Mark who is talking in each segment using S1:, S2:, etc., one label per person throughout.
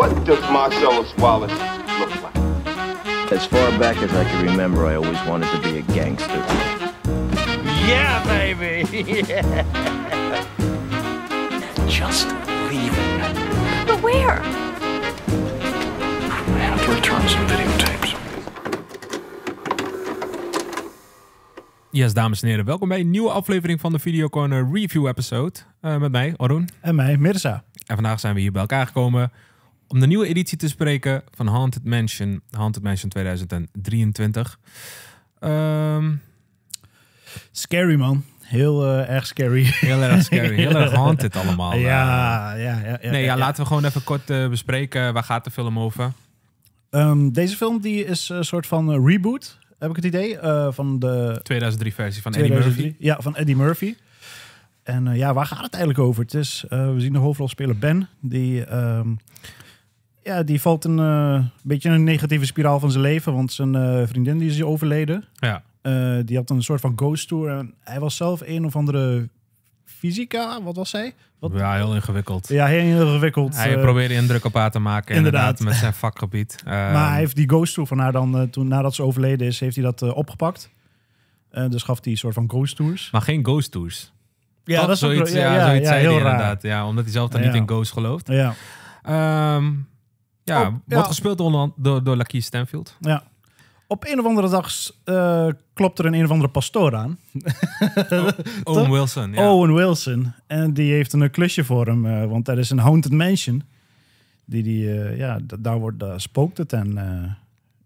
S1: What does Marcellus Wallace look like?
S2: As far back as I can remember, I always wanted to be a gangster. Yeah, baby! yeah! Just leaving. But where? I have to return some videotapes.
S1: Yes, dames en heren, welkom bij een nieuwe aflevering van de Video Corner Review Episode. Uh, met mij, Arun. En mij, Mirza. En vandaag zijn we hier bij elkaar gekomen om de nieuwe editie te spreken van Haunted Mansion. Haunted Mansion 2023. Um... Ehm, scary man. Heel eh, erg scary. Heel erg scary. Heel erg haunted allemaal. Eh. Ja, ja, ja, Nee, ja, laten we gewoon even kort eh, bespreken. Waar gaat de film over?
S2: Ehm, deze film die is een soort van reboot, heb ik het idee. van de
S1: 2003 versie van Eddie Murphy.
S2: Ja, van Eddie Murphy. En ja, waar gaat het eigenlijk over? Het is, we zien de hoofdrolspeler Ben, die... Ehm, ja, die valt een eh, beetje in een negatieve spiraal van zijn leven. Want zijn eh, vriendin die is overleden. Ja. Eh, die had een soort van ghost tour. En hij was zelf een of andere fysica, wat was hij?
S1: Wat? Ja, heel ingewikkeld. Ja,
S2: heel ingewikkeld. Hij probeerde
S1: indruk op haar te maken, inderdaad, met zijn vakgebied. maar hij
S2: heeft die ghost tour van haar dan, toen, nadat ze overleden is, heeft hij dat uh, opgepakt. dus gaf hij een soort van ghost tours.
S1: Maar geen ghost tours. Ja, dat is zoiets, ja, ja, ja, zoiets ja, heel raar. inderdaad. Ja, omdat hij zelf dan niet in ghost gelooft. Ja. Um, ja, wordt gespeeld door, door Lucky Stanfield.
S2: Ja. Op een of andere dag eh, klopt er een, een of andere pastoor aan.
S1: Oh, Owen Wilson. Ja.
S2: Owen Wilson. En die heeft een klusje voor hem, eh, want er is een Haunted Mansion. Die, die, eh, ja, daar wordt, spookt het en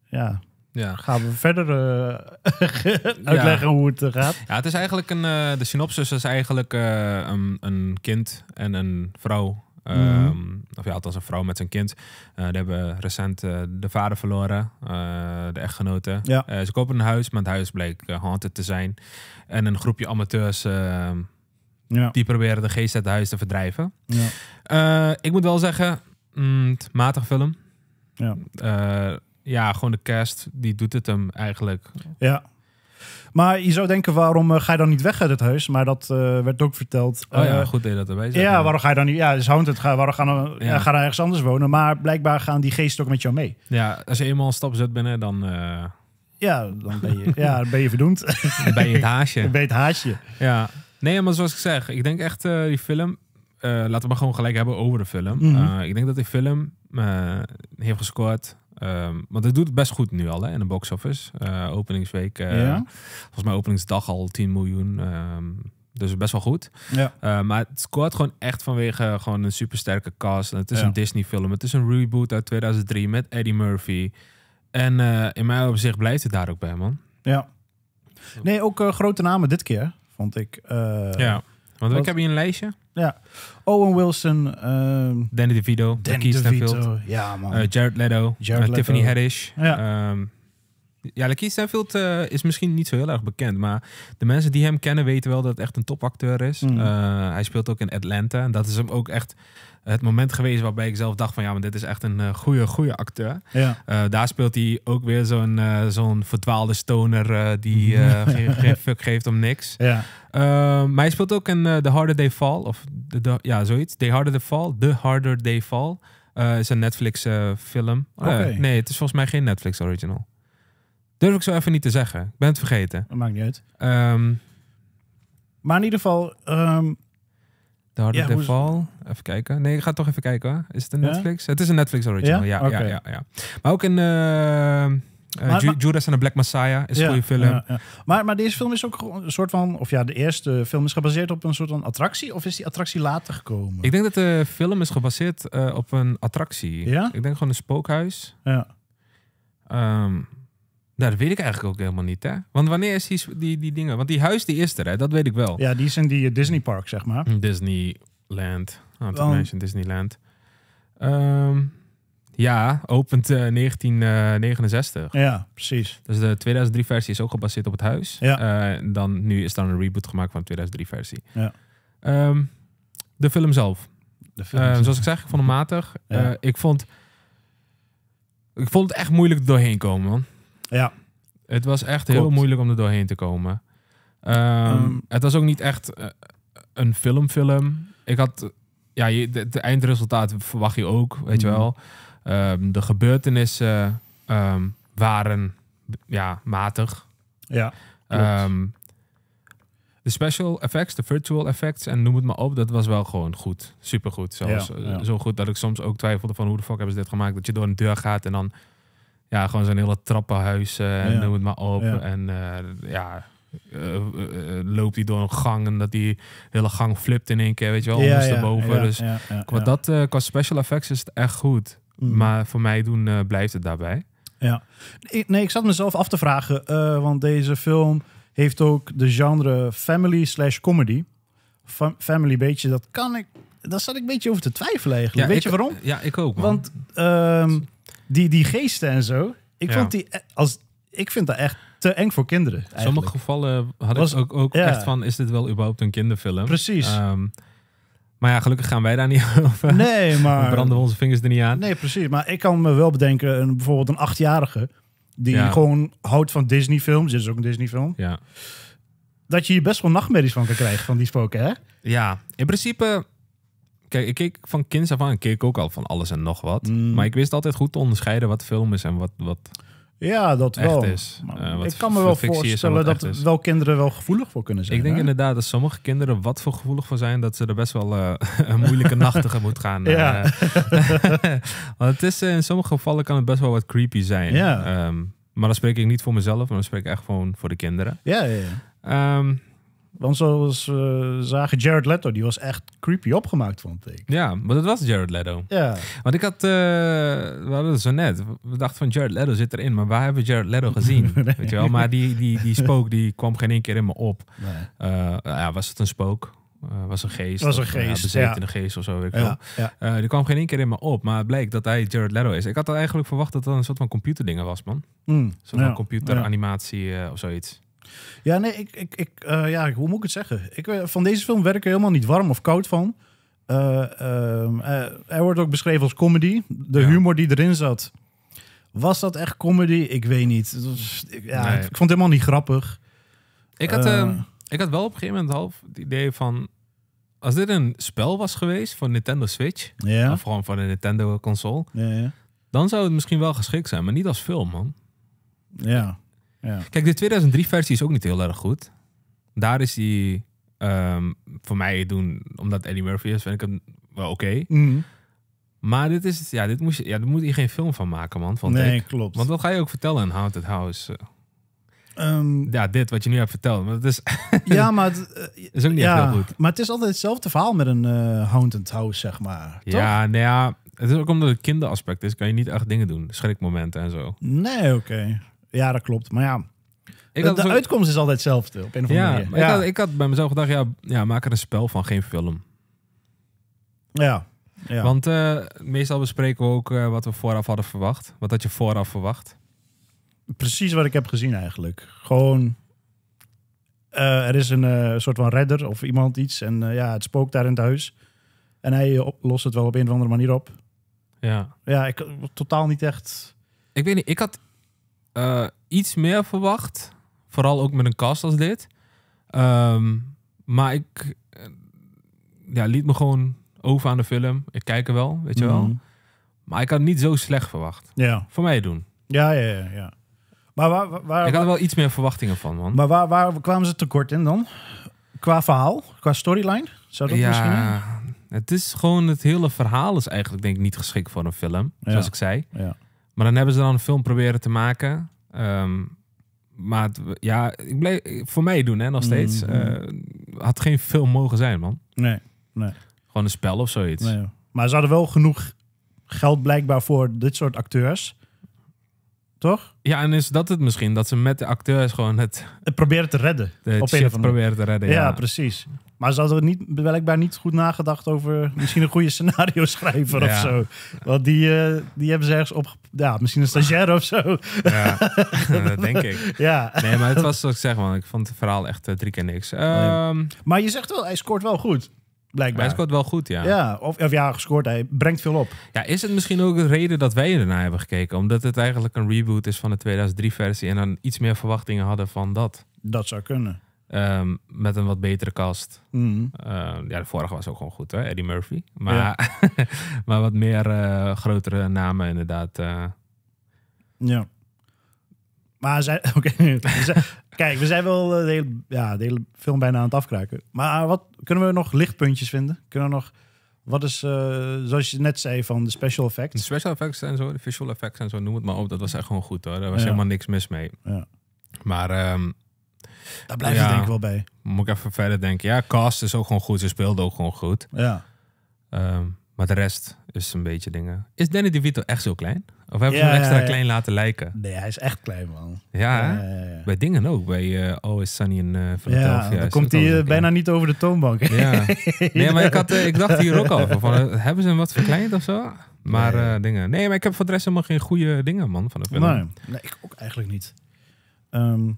S2: ja, ja. Gaan we verder uitleggen ja. hoe het gaat?
S1: Ja, het is eigenlijk een. de synopsis is eigenlijk een, een, kind en een vrouw Mhm. Ehm, of ja, althans een vrouw met zijn kind. Uh, die hebben recent eh, de vader verloren, eh, de echtgenoten ze kopen een huis, maar het huis bleek haunted te zijn. En een groepje amateurs ehm, ja. die proberen de geest uit het huis te verdrijven. Ja. ik moet wel zeggen, mm, matig film. Ja. ja, gewoon de cast, die doet het hem eigenlijk. Ja. Maar
S2: je zou denken, waarom eh, ga je dan niet weg uit het huis? Maar dat eh, werd ook verteld. Oh ja, eh, goed deed dat erbij Ja, waarom ga je dan niet... Ja, is houdt het. Waarom gaan we, ja. gaan ergens anders wonen? Maar blijkbaar gaan die geesten ook met jou mee.
S1: Ja, als je eenmaal een stap zet binnen, dan... Ja, dan ben je, ja, ben je
S2: verdoemd. Dan ben je het haasje. Dan ben je het haasje.
S1: Ja. Nee, maar zoals ik zeg, ik denk echt die film... laten we maar gewoon gelijk hebben over de film. Mhm. ik denk dat die film heeft gescoord Ehm, want het doet het best goed nu al hè, in de box office. Uh, openingsweek, uh, volgens mij openingsdag al 10 miljoen. Ehm, dus best wel goed. Ja. Eh, maar het scoort gewoon echt vanwege gewoon een supersterke cast. En het is een Disney film. Het is een reboot uit 2003 met Eddie Murphy. En in mijn opzicht blijft het daar ook bij, man.
S2: Ja. Nee, ook grote namen dit keer, vond ik.
S1: ja, want ik heb hier een lijstje. Ja. Owen Wilson. Ehm, Danny DeVito. Danny DeVito. Ja, man. Eh, Jared eh, Leto. Tiffany Haddish. Ja. Ehm, ja, Lakeith Stanfield eh, is misschien niet zo heel erg bekend. Maar de mensen die hem kennen weten wel dat het echt een topacteur is. Mm. hij speelt ook in Atlanta. En dat is hem ook echt het moment geweest waarbij ik zelf dacht van ja, maar dit is echt een eh, goede, goede acteur. Ja. Eh, daar speelt hij ook weer zo'n eh, zo'n verdwaalde stoner die geen, geen, fuck geeft om niks. Ja. maar hij speelt ook in The Harder They Fall, of de, ja, zoiets. The Harder They Fall, The Harder They Fall. Uh, is een Netflix film. nee, het is volgens mij geen Netflix original. Durf ik zo even niet te zeggen. Ik ben het vergeten. Dat maakt niet uit. Ehm, maar in ieder geval, ehm, de Harde ja, Even kijken. Nee, ik ga toch even kijken. Is het een Netflix? Het is een Netflix original. Ja, ja, ja, ja, Maar ook in... Uh, Judas en de Black Messiah is een goede film. Maar, maar deze
S2: film is ook een soort van... Of ja, de eerste film is gebaseerd op een soort van attractie. Of is die attractie later gekomen?
S1: Ik denk dat de film is gebaseerd eh, op een attractie. Ik denk gewoon een spookhuis. Ja. Ehm, nou, dat weet ik eigenlijk ook helemaal niet, hè? Want wanneer is die, die, dingen? Want die huis die is er, hè? Dat weet ik wel. Ja, die is in die eh, Disney Park, zeg maar. Mm, Disneyland. Oh, ah, mensen Disneyland. Um, ja, opent uh, eh, 1969. Eh, ja, precies. Dus de 2003 versie is ook gebaseerd op het huis. Ja. dan, nu is dan een reboot gemaakt van de 2003 versie. Ja. Ehm, de film zelf. De film ehm, Zoals ik zeg, ik vond hem matig. ik vond... Ik vond het echt moeilijk doorheen komen, man. Ja. Het was echt heel moeilijk om er doorheen te komen. Ehm, ehm. Het was ook niet echt eh, een filmfilm. Ik had, ja, het eindresultaat verwacht je ook, weet je mhm. wel. Ehm, de gebeurtenissen waren, ja, matig. Ja. de special effects, de virtual effects en noem het maar op, dat was wel gewoon goed. Supergoed. Eh, zo goed dat ik soms ook twijfelde van hoe de fuck hebben ze dit gemaakt. Dat je door een deur gaat en dan ja, gewoon zo'n hele trappenhuis en eh, noem het maar op. En eh, ja, eh, loopt hij door een gang en dat die hele gang flipt in één keer, weet je wel, ja, ondersteboven. dus qua dat, qua special effects is het echt goed. Mm. Maar voor mij doen blijft het daarbij.
S2: Ja. Ik, nee, ik zat mezelf af te vragen, want deze film heeft ook de genre family slash comedy. family beetje, dat kan ik... Daar zat ik een beetje over te twijfelen eigenlijk. weet je waarom? Ja, ik ook. Want... Ehm, die, die geesten en zo. Ik, vond die, e- als, ik vind dat echt te eng voor kinderen. In Sommige gevallen had ik ook, ook echt van,
S1: is dit wel überhaupt een kinderfilm? Precies. Ehm, maar ja, gelukkig gaan wij daar niet over. Nee, maar... We branden onze vingers er niet aan.
S2: Nee, precies. Maar ik kan me wel bedenken, een, bijvoorbeeld een achtjarige... die gewoon houdt van Disney-films. Dit
S1: is ook een Disney-film. Ja.
S2: Dat je hier best wel nachtmerries van kan krijgen, van die spoken, hè?
S1: Ja, in principe... Kijk, ik keek van kind af aan, keek ook al van alles en nog wat. Mm. Maar ik wist altijd goed te onderscheiden wat film is en wat, wat
S2: ja, dat echt is. Eh, wat ik kan me wel voorstellen dat
S1: wel kinderen wel gevoelig voor kunnen zijn. Ik denk inderdaad dat sommige kinderen wat voor gevoelig voor zijn... dat ze er best wel eh, een moeilijke nachtige moet gaan. Eh. Ja. want het is, in sommige gevallen kan het best wel wat creepy zijn. Ja. Ehm, maar dan spreek ik niet voor mezelf, maar dan spreek ik echt gewoon voor de kinderen. Ja, ja,
S2: ja. Ehm, want zoals we zagen, Jared Leto, die was echt creepy opgemaakt, vond ik.
S1: Ja, maar dat was Jared Leto. Ja. Want ik had, eh, we hadden het zo net, we dachten van Jared Leto zit erin, maar waar hebben we Jared Leto gezien? Weet je wel, maar die, die, die spook die kwam geen één keer in me op. Nee. Eh, ja, was het een spook? Eh, was een geest. Was een geest. Of, uh, ja. geest of zo. Weet ik ja, ja. die kwam geen één keer in me op. Maar het bleek dat hij Jared Leto is. Ik had eigenlijk verwacht dat dat een soort van computerdingen was, man. Mm, een soort van computeranimatie of zoiets.
S2: Ja, nee, ik, ik, ik, eh, ja, hoe moet ik het zeggen? Ik, eh, van deze film werk ik er helemaal niet warm of koud van. Uh, eh, hij ehm, wordt ook beschreven als comedy. De humor die erin zat. Was dat echt comedy? Ik weet niet. ik, ja, ik, vond het helemaal niet grappig. Ik had, ehm,
S1: ik had wel op een gegeven moment half het idee van... Als dit een spel was geweest voor Nintendo Switch... of gewoon voor een Nintendo console... Ja, dan zou het misschien wel geschikt zijn, maar niet als film, man. Ja. Kijk, de 2003-versie is ook niet heel erg goed. Daar is die ehm, voor mij doen, omdat Eddie Murphy is, vind ik hem wel oké. Mhm. Maar dit is, ja, dit moest, ja, daar moet je geen film van maken, man. Van nee, klopt. Want wat ga je ook vertellen in Haunted House? Eh, ehm, ja, dit wat je nu hebt verteld. Maar het is, ja, maar het eh, is ook niet echt heel goed.
S2: Maar het is altijd hetzelfde verhaal met een uh, Haunted House, zeg maar. Toch? Ja,
S1: nou ja, het is ook omdat het kinderaspect is, kan je niet echt dingen doen. Schrikmomenten en zo.
S2: Nee, oké. Ja, dat klopt. Maar ja, ik de, de dus uitkomst is altijd hetzelfde op een of andere ja, manier. Ja. Ik, had, ik
S1: had bij mezelf gedacht, ja, ja, maak er een spel van, geen film. Ja. ja. Want eh, meestal bespreken we ook eh, wat we vooraf hadden verwacht. Wat had je vooraf verwacht? Precies wat ik heb gezien eigenlijk.
S2: Gewoon, eh, er is een soort van redder of iemand iets. En ja, het spookt daar in het huis. En hij lost het wel op een of andere manier op. Ja. Ja, ik totaal niet echt...
S1: Ik weet niet, ik had eh, iets meer verwacht. Vooral ook met een kast als dit. Ehm, maar ik eh, ja, liet me gewoon over aan de film. Ik kijk er wel, weet je wel. Mhm. Maar ik had niet zo slecht verwacht. Ja. Voor mij doen. Ja, ja, ja. ja.
S2: Maar waar, waar, ik had
S1: er wel iets meer verwachtingen van, Maar
S2: waar, kwamen ze tekort in dan? Qua verhaal? Qua storyline? Zou dat ja, misschien...
S1: Het is gewoon... Het hele verhaal is eigenlijk denk ik niet geschikt voor een film. Zoals ik zei. Ja. Maar dan hebben ze dan een film proberen te maken. Ehm, maar ja, ik bleef, voor mij doen hè, nog mhm. steeds. Mm had geen film mogen zijn, man.
S2: Nee, nee.
S1: Gewoon een spel of zoiets.
S2: maar ze hadden wel genoeg geld blijkbaar voor dit soort acteurs.
S1: Toch? Ja, en is dat het misschien? Dat ze met de acteurs gewoon het... Het proberen te redden. Het op te redden, ja. ja. precies.
S2: Maar ze hadden niet, blijkbaar niet goed nagedacht over misschien een goede scenario schrijver of zo. Want die, eh, die hebben ze ergens op. Ja, misschien een stagiair of zo. Ja, dat denk ik. Ja. Nee, maar
S1: het was zoals ik zeg, man. Ik vond het verhaal echt eh, drie keer niks. Oh, ehm,
S2: maar je zegt wel, hij scoort wel goed. Blijkbaar. Hij scoort wel goed, ja.
S1: Ja, of, of ja, gescoord. Hij brengt veel op. Ja, is het misschien ook de reden dat wij ernaar hebben gekeken? Omdat het eigenlijk een reboot is van de 2003-versie en dan iets meer verwachtingen hadden van dat. Dat zou kunnen. Ehm, met een wat betere cast. Mhm. Ehm, ja, de vorige was ook gewoon goed, hè? Eddie Murphy. Maar, maar wat meer eh, grotere namen, inderdaad. Eh.
S2: Ja. Maar zij, okay. kijk, we zijn wel eh, de hele, ja, de hele film bijna aan het afkraken. Maar wat kunnen we nog lichtpuntjes vinden? Kunnen we nog.
S1: Wat is, zoals je net zei, van de special effects? De special effects en zo, de visual effects en zo, noem het maar op. Dat was echt gewoon goed hoor. Daar was helemaal niks mis mee. Ja. Maar ehm, daar blijf je denk ik wel bij. Moet ik even verder denken. Ja, Cast is ook gewoon goed. Ze speelde ook gewoon goed. Ja. Ehm, maar de rest is een beetje dingen. Is Danny DeVito echt zo klein? Of hebben ze hem extra klein laten lijken? Nee, hij is echt klein, man. Ja, bij dingen ook. Bij uh, Always Sunny en eh, Philadelphia. Ja, dan komt hij
S2: eh, bijna niet over de toonbank. Ja. Nee, maar ik, had, ik dacht hier ook al van,
S1: hebben ze hem wat verkleind of zo? Maar dingen. Nee, maar ik heb voor de rest helemaal geen goede dingen, man, van de film. Nee, nee ik ook eigenlijk niet. Um,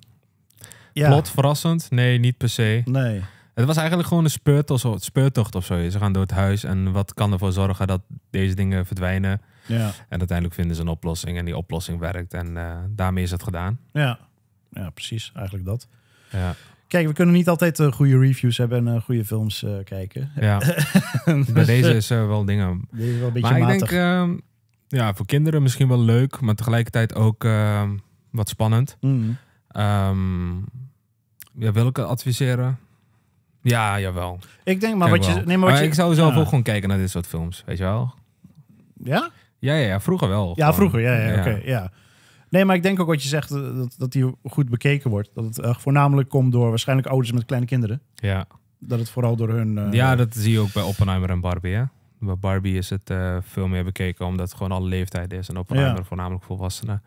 S1: ja. Plot, verrassend? Nee, niet per se. Nee. Het was eigenlijk gewoon een speurtocht, of speurtocht of zo. Ze gaan door het huis en wat kan ervoor zorgen dat deze dingen verdwijnen? Ja. En uiteindelijk vinden ze een oplossing en die oplossing werkt en eh, daarmee is het gedaan.
S2: Ja. ja, precies. Eigenlijk dat. Ja. Kijk, we kunnen niet altijd eh, goede reviews hebben en eh, goede films kijken. Ja. Dus, deze is wel dingen. Deze is wel een beetje maar ik denk, ehm,
S1: ja, voor kinderen misschien wel leuk, maar tegelijkertijd ook ehm, wat spannend. Mm. Ehm, ja, wil ik adviseren? Ja, jawel. Ik denk, maar wat je... Nee, maar wat je, ik zou zelf ja. ook gewoon kijken naar dit soort films, weet je wel? Ja? Ja, ja, ja vroeger wel. Ja, vroeger, ja, ja, oké, ja.
S2: Nee, maar ik denk ook wat je zegt, dat, dat die goed bekeken wordt. Dat het eh, voornamelijk komt door waarschijnlijk ouders met kleine kinderen. Ja. Dat het vooral door hun... Eh, ja, dat
S1: zie je ook bij Oppenheimer en Barbie, hè? Bij Barbie is het uh, veel meer bekeken omdat het gewoon alle leeftijd is. En Oppenheimer voornamelijk volwassenen.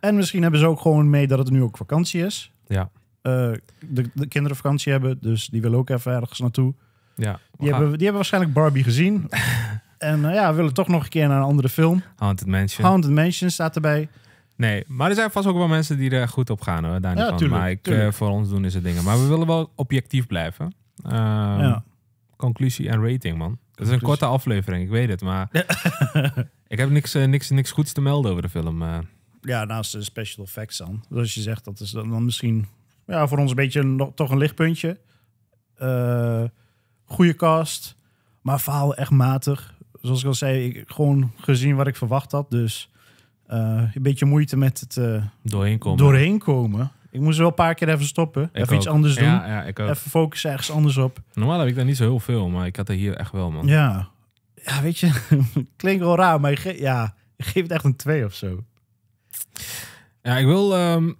S2: En misschien hebben ze ook gewoon mee dat het nu ook vakantie is. Ja. Eh, de, de kinderen vakantie hebben, dus die willen ook even ergens naartoe. Ja, die, hebben, die hebben waarschijnlijk Barbie gezien. en eh, ja, we willen toch nog een keer naar een andere film. Haunted Mansion. Haunted Mansion staat erbij.
S1: Nee, maar er zijn vast ook wel mensen die er goed op gaan hoor. Daar ja, tuurlijk, maar ik, eh, voor ons doen is het dingen. Maar we willen wel objectief blijven. Ehm, ja. Conclusie en rating, man. Het is een korte aflevering, ik weet het, maar ik heb niks, niks, niks goeds te melden over de film. Ja, naast de special effects dan. Zoals je zegt, dat is dan misschien ja, voor ons een beetje een,
S2: toch een lichtpuntje. Uh, goede cast, maar faal echt matig. Zoals ik al zei, ik, gewoon gezien wat ik verwacht had. Dus eh, een beetje moeite met het eh, doorheen, komen. doorheen komen. Ik moest wel een paar keer even stoppen. Ik even iets anders doen. Ja,
S1: ik Even focussen ergens anders op. Normaal heb ik daar niet zo heel veel, maar ik had er hier echt wel, man. Ja,
S2: ja weet je, klinkt wel raar, maar je ge ja, echt een 2 of zo.
S1: Ja, ik wil ehm,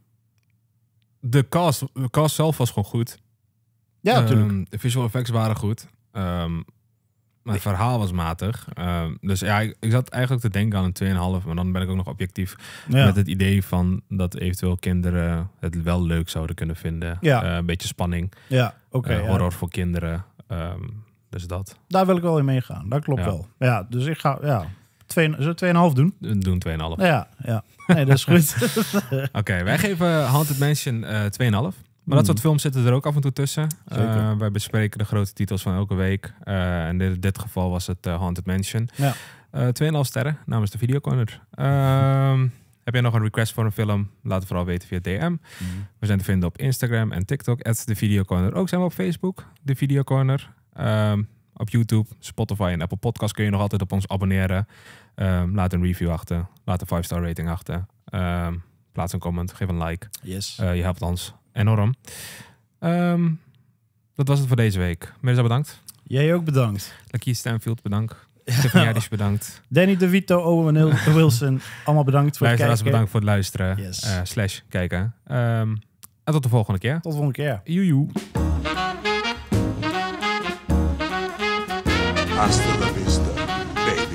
S1: de cast, de cast zelf was gewoon goed. Ja, natuurlijk. Ehm, de visual effects waren goed. Um, maar het verhaal was matig. Ehm, dus ja, ik, ik, zat eigenlijk te denken aan een 2,5. Maar dan ben ik ook nog objectief. Met het idee van dat eventueel kinderen het wel leuk zouden kunnen vinden. Ja. Eh, een beetje spanning. Ja, oké. Eh, horror voor kinderen. Ehm, dus dat.
S2: Daar wil ik wel in meegaan.
S1: Dat klopt wel. Ja, dus ik ga... Ja, Twee, 2,5 doen? Doen 2,5. Ja, ja. Nee, dat is goed. Oké, wij geven Haunted Mansion uh, eh, 2,5. Maar dat mm. soort films zitten er ook af en toe tussen. Uh, wij bespreken de grote titels van elke week. Eh, en in dit geval was het Haunted Mansion. Ja. 2,5 sterren namens de Videocorner. Ehm, heb jij nog een request voor een film? Laat het vooral weten via DM. Mm. We zijn te vinden op Instagram en TikTok. At de Videocorner. Ook zijn we op Facebook, de Videocorner. Ehm, op YouTube, Spotify en Apple Podcast kun je nog altijd op ons abonneren. Ehm, laat een review achter. Laat een 5-star rating achter. Um, plaats een comment. Geef een like. Yes. Eh, je helpt ons enorm. Ehm, dat was het voor deze week. Mirza, bedankt. Jij ook bedankt. Lakie Stanfield, bedankt. Stefan bedankt.
S2: Danny DeVito, Owen Wilson, allemaal bedankt voor het kijken. bedankt
S1: voor het luisteren. Yes. Eh, slash kijken. en tot de volgende keer. Tot de volgende keer. Joejoe. Hasta vista, baby.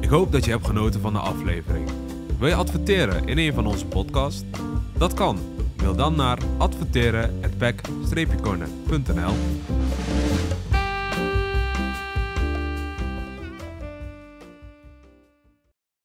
S1: Ik hoop dat je hebt genoten van de aflevering. Wil je adverteren in een van onze podcasts? Dat kan. Mail dan naar adverterenpack konennl